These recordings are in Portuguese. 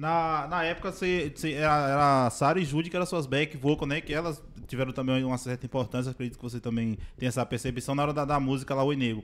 Na, na época, você, era, era a Sara e Judy, que eram suas back vocal, né? Que elas tiveram também uma certa importância. Acredito que você também tem essa percepção na hora da, da música lá, Oi Negro.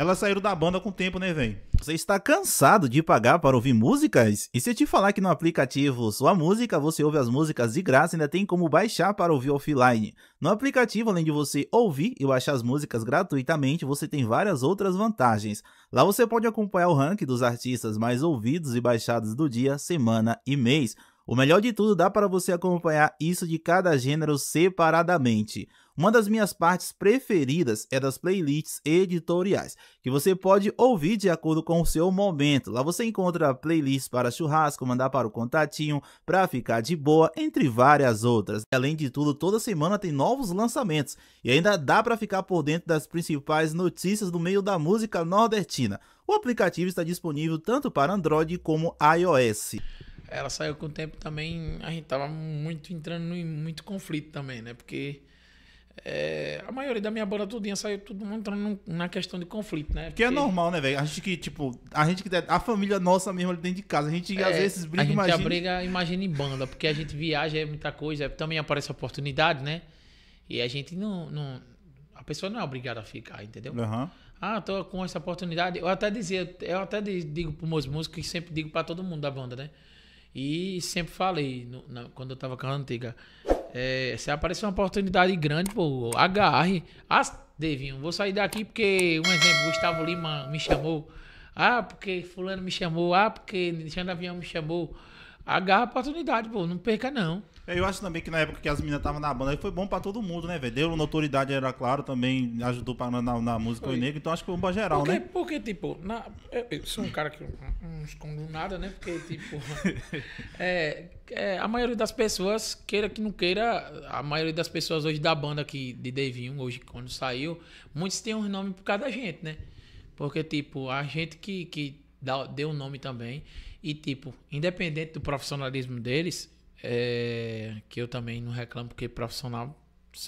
Elas saíram da banda com o tempo, né, velho? Você está cansado de pagar para ouvir músicas? E se eu te falar que no aplicativo Sua Música você ouve as músicas de graça e ainda tem como baixar para ouvir offline? No aplicativo, além de você ouvir e baixar as músicas gratuitamente, você tem várias outras vantagens. Lá você pode acompanhar o ranking dos artistas mais ouvidos e baixados do dia, semana e mês. O melhor de tudo, dá para você acompanhar isso de cada gênero separadamente. Uma das minhas partes preferidas é das playlists editoriais, que você pode ouvir de acordo com o seu momento. Lá você encontra playlists para churrasco, mandar para o contatinho, para ficar de boa, entre várias outras. Além de tudo, toda semana tem novos lançamentos e ainda dá para ficar por dentro das principais notícias do meio da música nordestina. O aplicativo está disponível tanto para Android como iOS ela saiu com o tempo também, a gente tava muito entrando em muito conflito também, né? Porque é, a maioria da minha banda tudinha saiu tudo entrando na questão de conflito, né? Porque, que é normal, né, velho? A gente que, tipo, a gente que é a família nossa mesmo ali dentro de casa, a gente é, às vezes briga, imagina. A gente imagina... briga, imagina em banda, porque a gente viaja, é muita coisa, também aparece oportunidade, né? E a gente não, não a pessoa não é obrigada a ficar, entendeu? Uhum. Ah, tô com essa oportunidade. Eu até dizia, eu até digo para meus músicos, que sempre digo para todo mundo da banda, né? E sempre falei, no, na, quando eu tava com a antiga, é, se aparecer uma oportunidade grande, pô, agarre. Ah, Devinho, vou sair daqui porque, um exemplo, Gustavo Lima me chamou. Ah, porque fulano me chamou. Ah, porque Alexandre Avião me chamou agarra a oportunidade, pô, não perca não. É, eu acho também que na época que as meninas estavam na banda, foi bom pra todo mundo, né, velho? Deu notoriedade, era claro, também ajudou pra, na, na música foi. o negro, então acho que foi bom pra geral, porque, né? Porque, tipo, na, eu, eu, sou um cara que não escondo nada, né? Porque, tipo, é, é, a maioria das pessoas, queira que não queira, a maioria das pessoas hoje da banda aqui, de Devinho, hoje, quando saiu, muitos têm um nome por causa da gente, né? Porque, tipo, a gente que, que deu o um nome também. E, tipo, independente do profissionalismo deles, é, que eu também não reclamo, porque profissional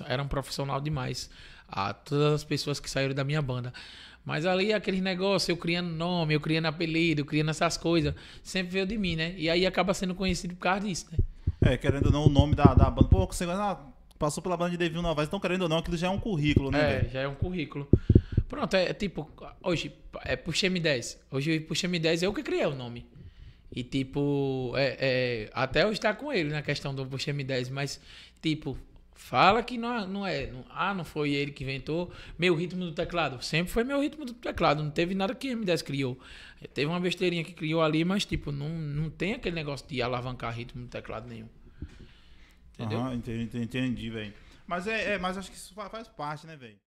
era um profissional demais. A todas as pessoas que saíram da minha banda. Mas ali aquele negócio, eu criando nome, eu criando apelido, eu criando essas coisas, sempre veio de mim, né? E aí acaba sendo conhecido por causa disso, né? É, querendo ou não, o nome da, da banda. Pô, você ah, passou pela banda de Devil Novaes, então querendo ou não, aquilo já é um currículo, né? É, véio? já é um currículo. Pronto, é, é tipo, hoje é Puxa M10. Hoje o Puxa M10 é eu que criei o nome. E tipo, é, é, até eu estar tá com ele na questão do Puxa M10, mas tipo, fala que não, não é. Não, ah, não foi ele que inventou. Meu ritmo do teclado. Sempre foi meu ritmo do teclado. Não teve nada que M10 criou. Teve uma besteirinha que criou ali, mas tipo, não, não tem aquele negócio de alavancar ritmo do teclado nenhum. Entendeu? entendi, entendi, entendi velho. Mas é, é, mas acho que isso faz parte, né, velho?